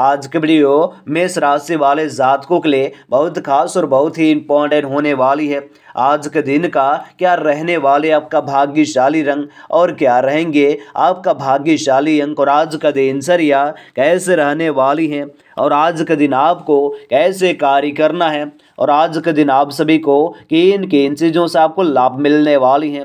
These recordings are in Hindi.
आज की वीडियो मेष राशि वाले जातकों के लिए बहुत खास और बहुत ही इम्पोर्टेंट होने वाली है आज के दिन का क्या रहने वाले आपका भाग्यशाली रंग और क्या रहेंगे आपका भाग्यशाली अंक और आज का दिनचर्या कैसे रहने वाली है और आज का दिन आपको कैसे कार्य करना है और आज का दिन आप सभी को किन किन चीज़ों से आपको लाभ मिलने वाली हैं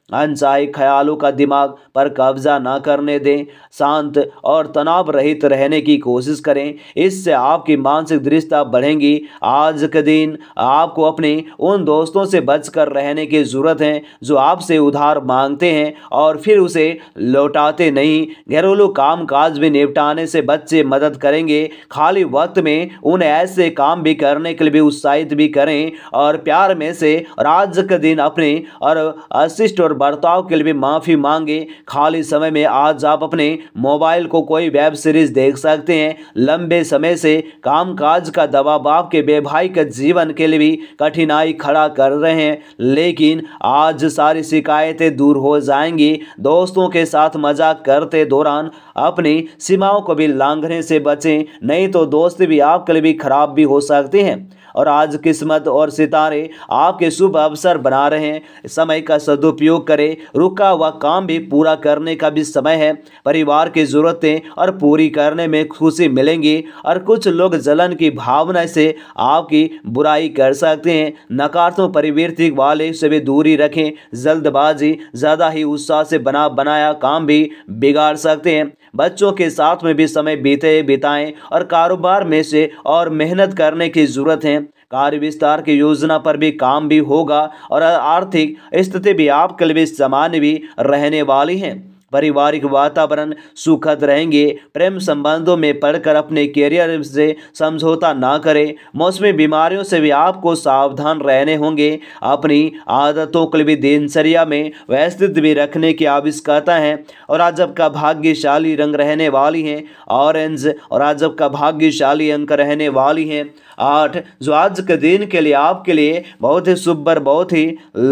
अनचाहे ख्यालों का दिमाग पर कब्जा ना करने दें शांत और तनाव रहित रहने की कोशिश करें इससे आपकी मानसिक दृष्टता बढ़ेंगी आज के दिन आपको अपने उन दोस्तों से बचकर रहने की ज़रूरत है जो आपसे उधार मांगते हैं और फिर उसे लौटाते नहीं घरेलू काम काज भी निपटाने से बच्चे मदद करेंगे खाली वक्त में उन ऐसे काम भी करने के लिए भी उत्साहित भी करें और प्यार में से और आज के दिन अपने और अशिष्ट और बर्ताव के लिए भी माफ़ी मांगे खाली समय में आज आप अपने मोबाइल को कोई वेब सीरीज़ देख सकते हैं लंबे समय से कामकाज का दबाव आपके वैवाहिक जीवन के लिए भी कठिनाई खड़ा कर रहे हैं लेकिन आज सारी शिकायतें दूर हो जाएंगी दोस्तों के साथ मजाक करते दौरान अपनी सीमाओं को भी लांघने से बचें नहीं तो दोस्त भी आपके लिए भी खराब भी हो सकते हैं और आज किस्मत और सितारे आपके शुभ अवसर बना रहे हैं समय का सदुपयोग करें रुका हुआ काम भी पूरा करने का भी समय है परिवार की ज़रूरतें और पूरी करने में खुशी मिलेंगी और कुछ लोग जलन की भावना से आपकी बुराई कर सकते हैं नकारात्मक परिवृत्ति वाले से भी दूरी रखें जल्दबाजी ज़्यादा ही उत्साह से बना बनाया काम भी बिगाड़ सकते हैं बच्चों के साथ में भी समय बीते बिताएं और कारोबार में से और मेहनत करने की ज़रूरत है कार्य विस्तार की योजना पर भी काम भी होगा और आर्थिक स्थिति भी आपके लिए सामान्य भी रहने वाली है पारिवारिक वातावरण सुखद रहेंगे प्रेम संबंधों में पढ़कर अपने कैरियर से समझौता ना करें मौसमी बीमारियों से भी आपको सावधान रहने होंगे अपनी आदतों को भी दिनचर्या में व्यवस्थित भी रखने की आवश्यकता है और आज आपका भाग्यशाली रंग रहने वाली है ऑरेंज और आज आपका भाग्यशाली अंक रहने वाली है आठ जो आज के दिन के लिए आपके लिए बहुत ही शुभ बहुत ही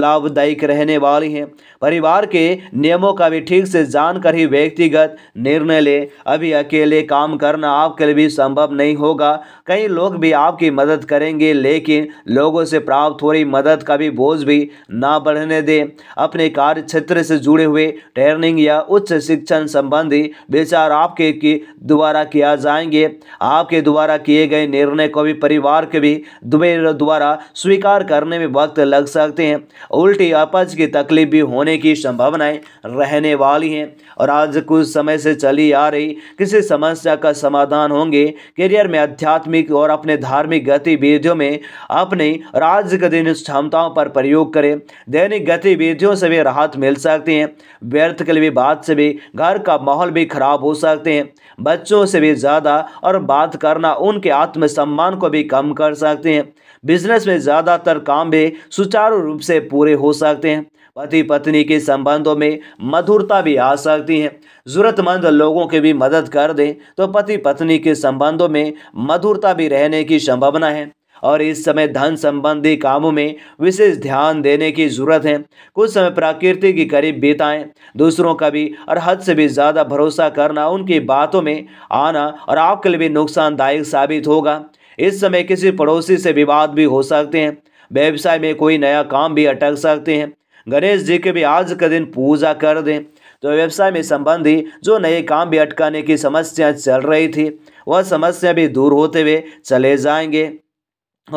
लाभदायक रहने वाली है परिवार के नियमों का भी ठीक से जानकर ही व्यक्तिगत निर्णय ले अभी अकेले काम करना आपके लिए भी संभव नहीं होगा कई लोग भी आपकी मदद करेंगे लेकिन लोगों से प्राप्त हो रही मदद का भी बोझ भी ना बढ़ने दें अपने कार्य क्षेत्र से जुड़े हुए ट्रेनिंग या उच्च शिक्षण संबंधी विचार आपके की द्वारा किया जाएंगे आपके द्वारा किए गए निर्णय को भी परिवार के भी द्वारा स्वीकार करने में वक्त लग सकते हैं उल्टी अपज की तकलीफ भी होने की संभावनाएं रहने वाली हैं हैं और आज कुछ समय से चली आ रही किसी समस्या का समाधान होंगे करियर में आध्यात्मिक और अपने धार्मिक गतिविधियों में अपने राज्य के दिन क्षमताओं पर प्रयोग करें दैनिक गतिविधियों से भी राहत मिल सकती है व्यर्थ के लिए बात से भी घर का माहौल भी खराब हो सकते हैं बच्चों से भी ज़्यादा और बात करना उनके आत्मसम्मान को भी कम कर सकते हैं बिजनेस में ज़्यादातर काम भी सुचारू रूप से पूरे हो सकते हैं पति पत्नी के संबंधों में मधुरता भी आ सकती है ज़रूरतमंद लोगों की भी मदद कर दें तो पति पत्नी के संबंधों में मधुरता भी रहने की संभावना है और इस समय धन संबंधी कामों में विशेष ध्यान देने की जरूरत है कुछ समय प्रकृति के करीब बिताएं दूसरों का भी और हद से भी ज़्यादा भरोसा करना उनकी बातों में आना और आपके लिए भी नुकसानदायक साबित होगा इस समय किसी पड़ोसी से विवाद भी हो सकते हैं व्यवसाय में कोई नया काम भी अटक सकते हैं गणेश जी की भी आज का दिन पूजा कर दें तो व्यवसाय में संबंधी जो नए काम भी अटकाने की समस्या चल रही थी वह समस्या भी दूर होते हुए चले जाएंगे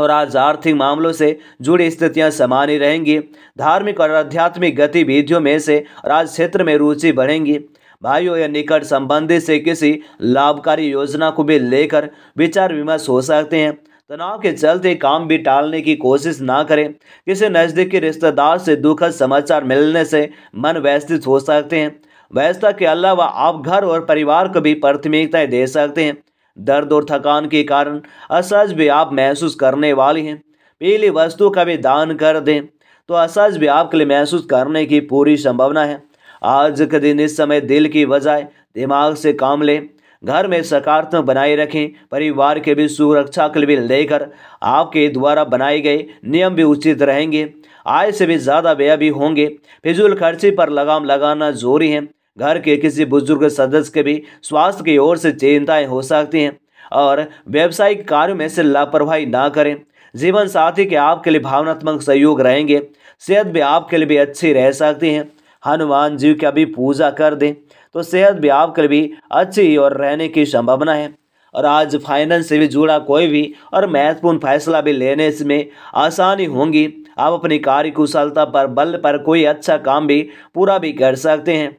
और आज आर्थिक मामलों से जुड़ी स्थितियां समान ही रहेंगी धार्मिक और आध्यात्मिक गतिविधियों में से राज क्षेत्र में रुचि बढ़ेंगी भाइयों या निकट संबंधी से किसी लाभकारी योजना को भी लेकर विचार विमर्श हो सकते हैं तनाव के चलते काम भी टालने की कोशिश ना करें किसी नज़दीकी रिश्तेदार से दुखद समाचार मिलने से मन व्यस्तित हो सकते हैं व्यस्तता के अलावा आप घर और परिवार को भी प्राथमिकताएं दे सकते हैं दर्द और थकान के कारण असहज भी आप महसूस करने वाली हैं पीली वस्तु का भी दान कर दें तो असहज भी आपके लिए महसूस करने की पूरी संभावना है आज के दिन इस समय दिल की बजाय दिमाग से काम लें घर में सकारात्मक बनाए रखें परिवार के भी सुरक्षा के लिए लेकर आपके द्वारा बनाए गए नियम भी उचित रहेंगे आय से भी ज़्यादा व्यय भी होंगे फिजूल खर्ची पर लगाम लगाना जरूरी है घर के किसी बुजुर्ग सदस्य के भी स्वास्थ्य की ओर से चिंताएँ हो सकती हैं और व्यावसायिक कार्यों में से लापरवाही ना करें जीवन साथी के आपके लिए भावनात्मक सहयोग रहेंगे सेहत भी आपके लिए भी अच्छी रह सकती हैं हनुमान जी की भी पूजा कर दें तो सेहत भी आपके भी अच्छी और रहने की संभावना है और आज फाइनेंस से भी जुड़ा कोई भी और महत्वपूर्ण फैसला भी लेने में आसानी होंगी आप अपनी कार्य कुशलता पर बल पर कोई अच्छा काम भी पूरा भी कर सकते हैं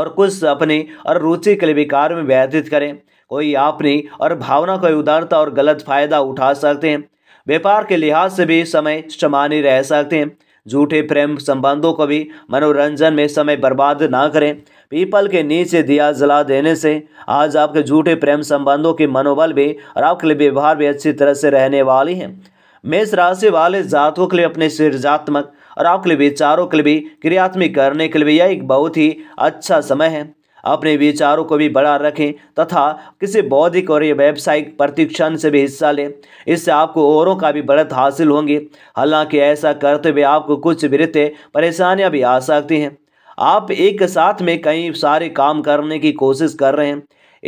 और कुछ अपनी और रुचि के लिए भी कार्य में व्यतीत करें कोई आपनी और भावना को उदारता और गलत फायदा उठा सकते हैं व्यापार के लिहाज से भी समय समानी रह सकते हैं झूठे प्रेम संबंधों को भी मनोरंजन में समय बर्बाद ना करें पीपल के नीचे दिया जला देने से आज आपके झूठे प्रेम संबंधों के मनोबल भी और आपके लिए व्यवहार भी अच्छी तरह से रहने वाली हैं मेष राशि वाले जातकों के लिए अपने सृजात्मक और आपके लिए विचारों के लिए भी क्रियात्मक करने के लिए यह एक बहुत ही अच्छा समय है अपने विचारों को भी बड़ा रखें तथा किसी बौद्धिक और व्यावसायिक प्रतिक्षण से भी हिस्सा लें इससे आपको औरों का भी बढ़त हासिल होंगे हालांकि ऐसा करते हुए आपको कुछ विरते परेशानियां भी आ सकती हैं आप एक साथ में कई सारे काम करने की कोशिश कर रहे हैं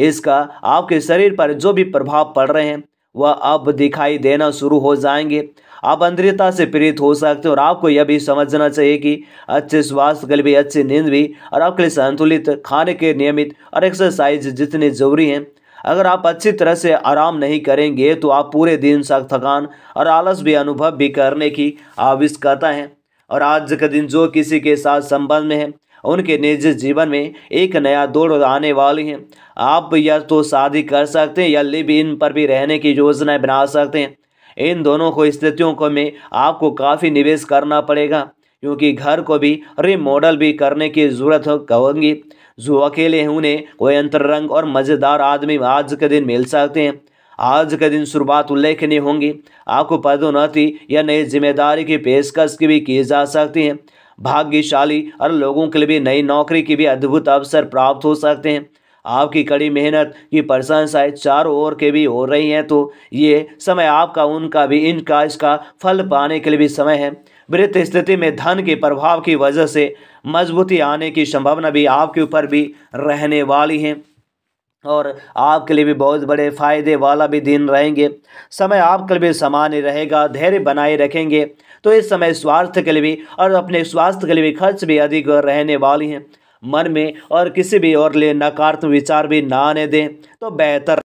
इसका आपके शरीर पर जो भी प्रभाव पड़ रहे हैं वह अब दिखाई देना शुरू हो जाएंगे आप अंद्रियता से प्रेरित हो सकते हैं और आपको यह भी समझना चाहिए कि अच्छे स्वास्थ्य के लिए भी अच्छी नींद भी और आपके लिए संतुलित खाने के नियमित और एक्सरसाइज जितने ज़रूरी हैं अगर आप अच्छी तरह से आराम नहीं करेंगे तो आप पूरे दिन सख्त थकान और आलस भी अनुभव भी करने की आवश्यकता है और आज का दिन जो किसी के साथ संबंध में है उनके निजी जीवन में एक नया दौड़ आने वाली है आप या तो शादी कर सकते हैं या लिव इन पर भी रहने की योजनाएं बना सकते हैं इन दोनों को स्थितियों को में आपको काफ़ी निवेश करना पड़ेगा क्योंकि घर को भी रिमॉडल भी करने की ज़रूरत होगी जो अकेले हैं उन्हें कोई अंतरंग और मज़ेदार आदमी आज के दिन मिल सकते हैं आज के दिन शुरुआत उल्लेखनीय होंगी आपको पदोन्नति या नई जिम्मेदारी की पेशकश की भी की जा सकती है भाग्यशाली और लोगों के लिए भी नई नौकरी की भी अद्भुत अवसर प्राप्त हो सकते हैं आपकी कड़ी मेहनत की प्रशंसाएँ चारों ओर के भी हो रही हैं तो ये समय आपका उनका भी इनका इसका फल पाने के लिए भी समय है वृत्त स्थिति में धन के प्रभाव की वजह से मजबूती आने की संभावना भी आपके ऊपर भी रहने वाली है और आपके लिए भी बहुत बड़े फायदे वाला भी दिन रहेंगे समय आपके लिए भी सामान्य रहेगा धैर्य बनाए रखेंगे तो इस समय स्वास्थ्य के लिए भी और अपने स्वास्थ्य के लिए भी खर्च भी अधिक रहने वाली हैं मन में और किसी भी और लिए नकारात्मक विचार भी ना आने दें तो बेहतर